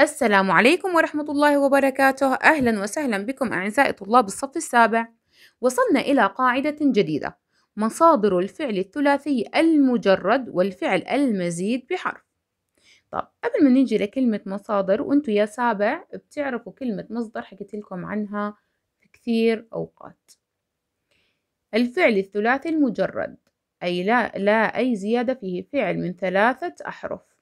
السلام عليكم ورحمة الله وبركاته أهلا وسهلا بكم أعزائي طلاب الصف السابع وصلنا إلى قاعدة جديدة مصادر الفعل الثلاثي المجرد والفعل المزيد بحرف طب قبل ما نيجي لكلمة مصادر وانتوا يا سابع بتعرفوا كلمة مصدر حكيت لكم عنها في كثير أوقات الفعل الثلاثي المجرد أي لا, لا أي زيادة فيه فعل من ثلاثة أحرف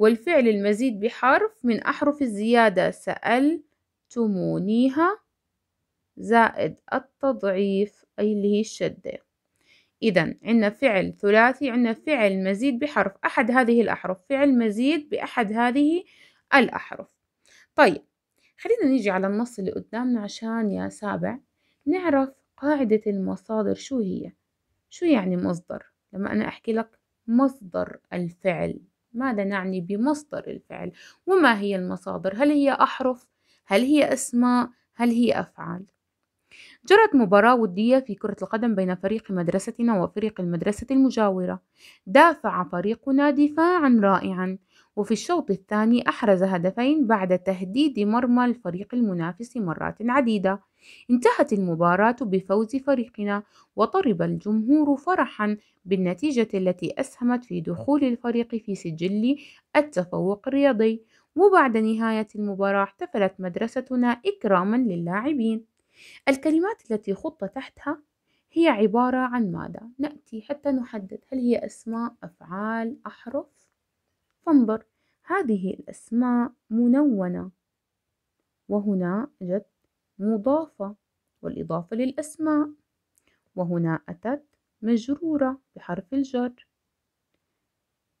والفعل المزيد بحرف من أحرف الزيادة سألتمونيها زائد التضعيف أي اللي هي الشدة إذا عندنا فعل ثلاثي عندنا فعل مزيد بحرف أحد هذه الأحرف فعل مزيد بأحد هذه الأحرف طيب خلينا نيجي على النص اللي قدامنا عشان يا سابع نعرف قاعدة المصادر شو هي شو يعني مصدر لما أنا أحكي لك مصدر الفعل ماذا نعني بمصدر الفعل وما هي المصادر هل هي أحرف هل هي أسماء هل هي أفعال جرت مباراة ودية في كرة القدم بين فريق مدرستنا وفريق المدرسة المجاورة دافع فريقنا دفاعا رائعا وفي الشوط الثاني أحرز هدفين بعد تهديد مرمى الفريق المنافس مرات عديدة انتهت المباراة بفوز فريقنا وطرب الجمهور فرحا بالنتيجة التي أسهمت في دخول الفريق في سجل التفوق الرياضي وبعد نهاية المباراة احتفلت مدرستنا إكراما للاعبين الكلمات التي خط تحتها هي عبارة عن ماذا؟ نأتي حتى نحدد هل هي أسماء أفعال أحرف؟ فانظر هذه الأسماء منونة وهنا جت مضافة والإضافة للأسماء وهنا أتت مجرورة بحرف الجر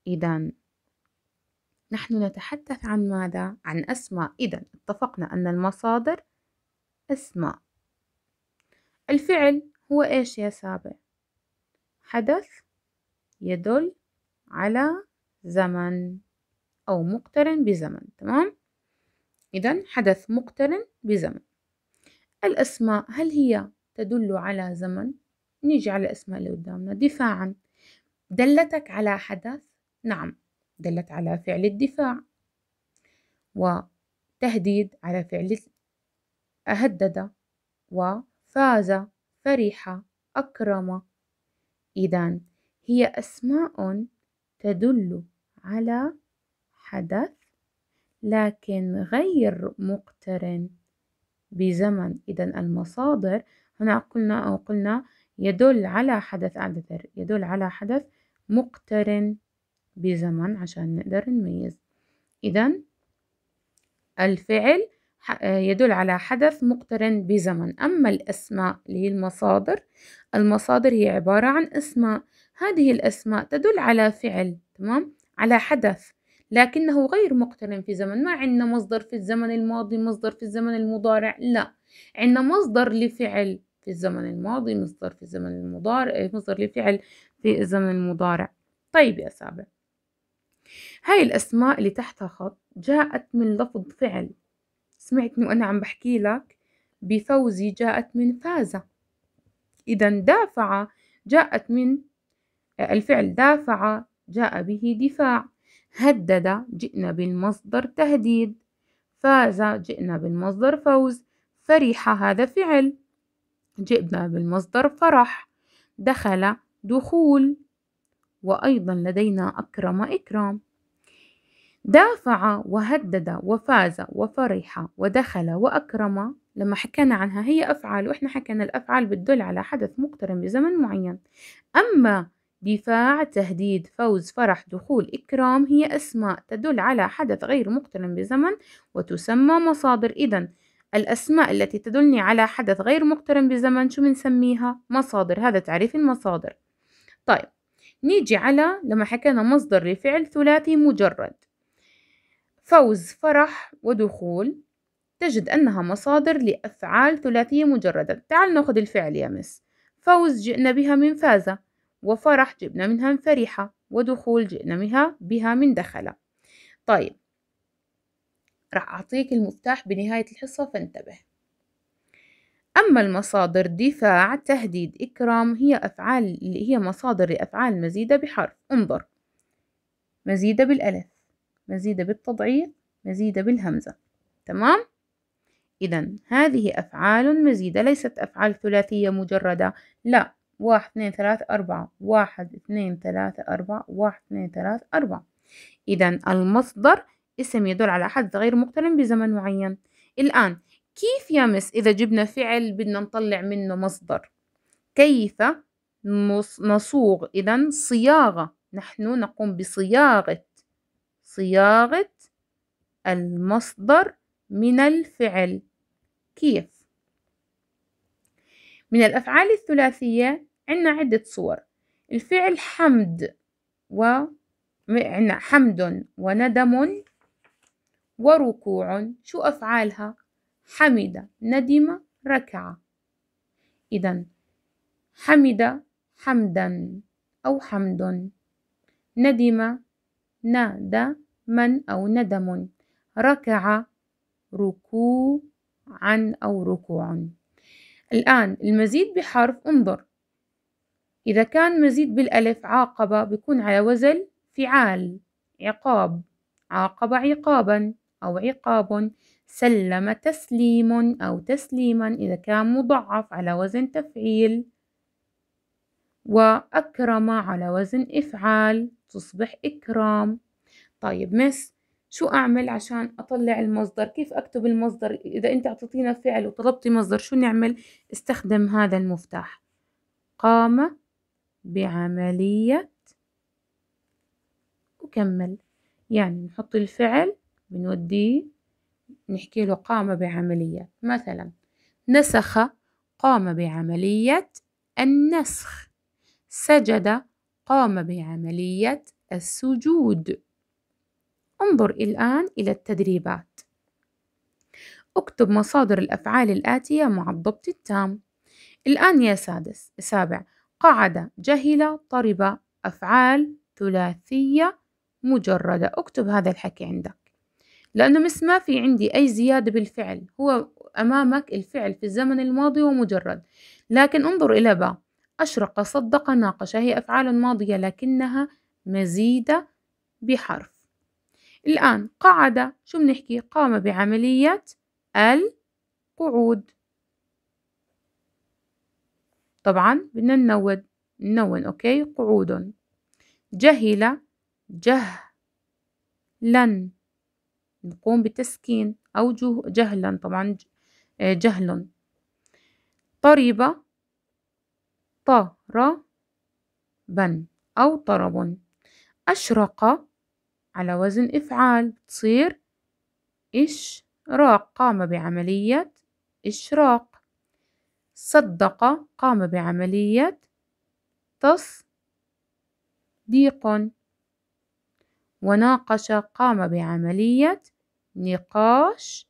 إذا نحن نتحدث عن ماذا؟ عن أسماء إذا اتفقنا أن المصادر أسماء الفعل هو إيش يا سابع؟ حدث يدل على زمن أو مقترن بزمن تمام إذا حدث مقترن بزمن الأسماء هل هي تدل على زمن نيجي على الأسماء اللي قدامنا دفاعا دلتك على حدث نعم دلت على فعل الدفاع وتهديد على فعل أهدد وفاز فرح أكرم إذا هي أسماء تدل على حدث لكن غير مقترن بزمن إذا المصادر هنا قلنا أو قلنا يدل على حدث أعتذر يدل على حدث مقترن بزمن عشان نقدر نميز إذا الفعل يدل على حدث مقترن بزمن أما الأسماء اللي هي المصادر المصادر هي عبارة عن أسماء هذه الأسماء تدل على فعل تمام على حدث لكنه غير مقترن في زمن ما عندنا مصدر في الزمن الماضي مصدر في الزمن المضارع لا عندنا مصدر لفعل في الزمن الماضي مصدر في الزمن المضارع مصدر لفعل في الزمن المضارع طيب يا سابع هاي الأسماء اللي تحتها خط جاءت من لفظ فعل سمعتني وأنا عم بحكي لك بفوزي جاءت من فاز إذا دافع جاءت من الفعل دافع جاء به دفاع هدد جئنا بالمصدر تهديد فاز جئنا بالمصدر فوز فرح هذا فعل جئنا بالمصدر فرح دخل دخول وأيضا لدينا أكرم إكرام دافع وهدد وفاز وفرح ودخل وأكرم لما حكينا عنها هي أفعال وإحنا حكينا الأفعال بتدل على حدث مقترن بزمن معين أما دفاع تهديد فوز فرح دخول إكرام هي أسماء تدل على حدث غير مقترن بزمن وتسمى مصادر إذا الأسماء التي تدلني على حدث غير مقترن بزمن شو بنسميها مصادر هذا تعريف المصادر طيب نيجي على لما حكينا مصدر لفعل ثلاثي مجرد فوز فرح ودخول تجد أنها مصادر لأفعال ثلاثية مجردة تعال نأخذ الفعل يا مس فوز جئنا بها من فازة وفرح جبنا منها فرحة ودخول جئنا منها بها من دخل طيب راح أعطيك المفتاح بنهاية الحصة فانتبه أما المصادر دفاع تهديد إكرام هي أفعال هي مصادر لأفعال مزيدة بحرف انظر مزيدة بالألف مزيدة بالتضعيف مزيدة بالهمزة تمام؟ إذا هذه أفعال مزيدة ليست أفعال ثلاثية مجردة لا واحد اثنين ثلاثة أربعة واحد اثنين ثلاثة أربعة واحد اثنين ثلاثة أربعة إذا المصدر اسم يدل على حدث غير مقترن بزمن معين الآن كيف يا مس إذا جبنا فعل بدنا نطلع منه مصدر كيف نصوغ إذا صياغة نحن نقوم بصياغة صياغة المصدر من الفعل كيف من الأفعال الثلاثية عنا عدة صور الفعل حمد و عنا حمد وندم وركوع شو أفعالها حمد ندم ركع إذا حمد حمدا أو حمد ندم ندما أو ندم ركع ركوعا أو ركوع الآن المزيد بحرف انظر إذا كان مزيد بالألف عاقبة بيكون على وزن فعال عقاب عاقب عقابا أو عقاب سلم تسليم أو تسليما إذا كان مضعف على وزن تفعيل وأكرم على وزن إفعال تصبح إكرام طيب مس شو أعمل عشان أطلع المصدر كيف أكتب المصدر إذا أنت أعطيتينا فعل وطلبتي مصدر شو نعمل استخدم هذا المفتاح قام بعملية وكمل يعني نحط الفعل بنوديه نحكي له قام بعملية مثلا نسخ قام بعملية النسخ سجد قام بعملية السجود انظر الآن إلى التدريبات اكتب مصادر الأفعال الآتية مع الضبط التام الآن يا سادس سابع قعد جهل طرب أفعال ثلاثية مجردة اكتب هذا الحكي عندك لأنه مس ما في عندي أي زيادة بالفعل هو أمامك الفعل في الزمن الماضي ومجرد لكن انظر إلى با أشرق صدق ناقش هي أفعال ماضية لكنها مزيدة بحرف الآن قعد شو بنحكي قام بعملية القعود طبعا بدنا ننون ننون أوكي قعود جهل جه لن نقوم بتسكين أو جهلا طبعا آه، جهل طرب طربا أو طرب أشرق على وزن إفعال تصير إشراق قام بعملية إشراق صدق قام بعملية تصديق وناقش قام بعملية نقاش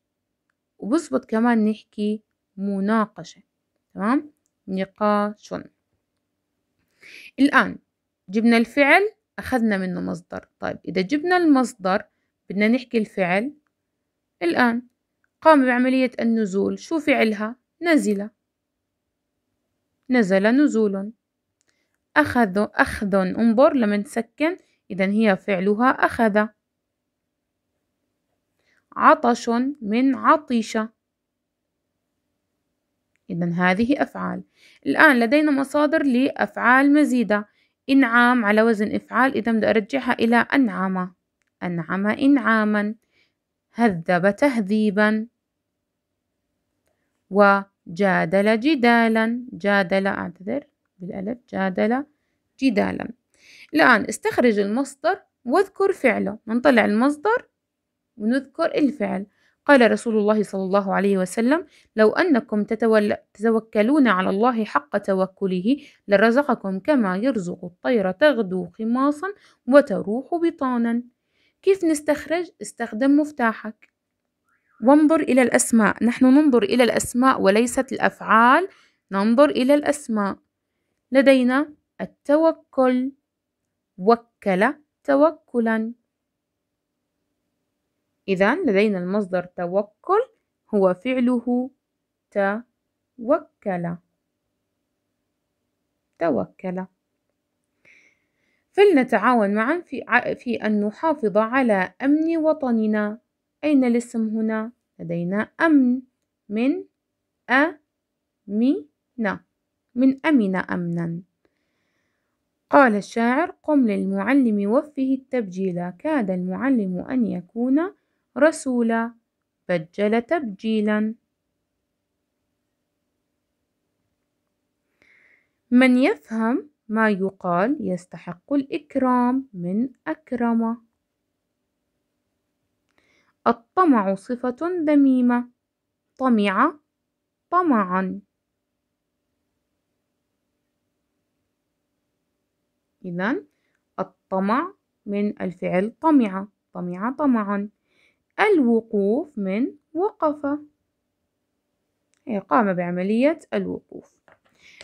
وبزبط كمان نحكي مناقشة تمام نقاش الآن جبنا الفعل أخذنا منه مصدر طيب إذا جبنا المصدر بدنا نحكي الفعل الآن قام بعملية النزول شو فعلها نزل نزل نزول أخذ أخذ انظر لما نسكن إذا هي فعلها أخذ عطش من عطيشة إذا هذه أفعال الآن لدينا مصادر لأفعال مزيدة إنعام على وزن إفعال إذا بدي أرجعها إلى أنعم أنعم إنعاما هذب تهذيبا و جادل جدالا جادل أعتذر بالألف جادل جدالا الآن استخرج المصدر واذكر فعله نطلع المصدر ونذكر الفعل قال رسول الله صلى الله عليه وسلم لو أنكم تتول... تتوكلون على الله حق توكله لرزقكم كما يرزق الطير تغدو خماصا وتروح بطانا كيف نستخرج استخدم مفتاحك وانظر إلى الأسماء نحن ننظر إلى الأسماء وليست الأفعال ننظر إلى الأسماء لدينا التوكل وكل توكلا إذا لدينا المصدر توكل هو فعله توكل توكل فلنتعاون معا في, أن نحافظ على أمن وطننا أين الاسم هنا؟ لدينا أمن من أمنة من أمن أمنا قال الشاعر قم للمعلم وفه التبجيل كاد المعلم أن يكون رسولا بجل تبجيلا من يفهم ما يقال يستحق الإكرام من أكرمه الطمع صفة ذميمة طمع طمعا إذا الطمع من الفعل طمع طمع طمعا الوقوف من وقف قام بعملية الوقوف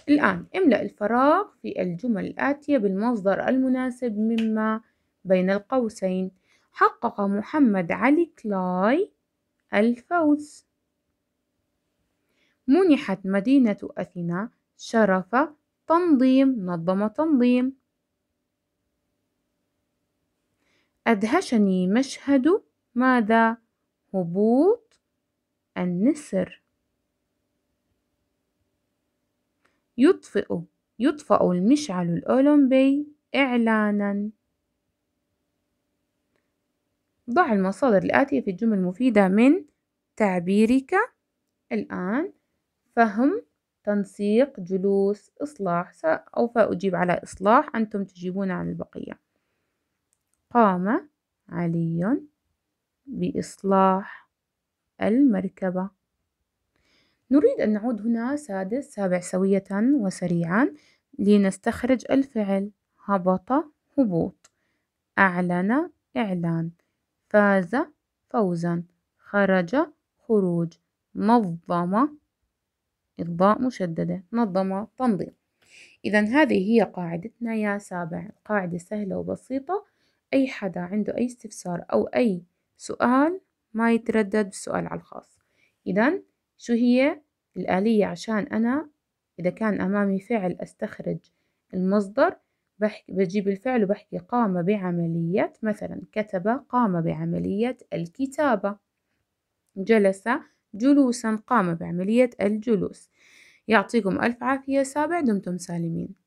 الآن املأ الفراغ في الجمل الآتية بالمصدر المناسب مما بين القوسين حقق محمد علي كلاي الفوز منحت مدينة أثينا شرف تنظيم نظم تنظيم أدهشني مشهد ماذا هبوط النسر يطفئ يطفأ المشعل الأولمبي إعلانا ضع المصادر الآتية في الجمل المفيدة من تعبيرك الآن فهم تنسيق جلوس إصلاح سوف أجيب على إصلاح أنتم تجيبون عن البقية قام علي بإصلاح المركبة نريد أن نعود هنا سادس سابع سوية وسريعا لنستخرج الفعل هبط هبوط أعلن إعلان فاز فوزا خرج خروج نظم إضباء مشددة نظم تنظيم إذا هذه هي قاعدتنا يا سابع قاعدة سهلة وبسيطة أي حدا عنده أي استفسار أو أي سؤال ما يتردد بالسؤال على الخاص إذا شو هي الآلية عشان أنا إذا كان أمامي فعل أستخرج المصدر بحكي بجيب الفعل وبحكي قام بعملية مثلا كتب قام بعملية الكتابة جلس جلوسا قام بعملية الجلوس يعطيكم ألف عافية سابع دمتم سالمين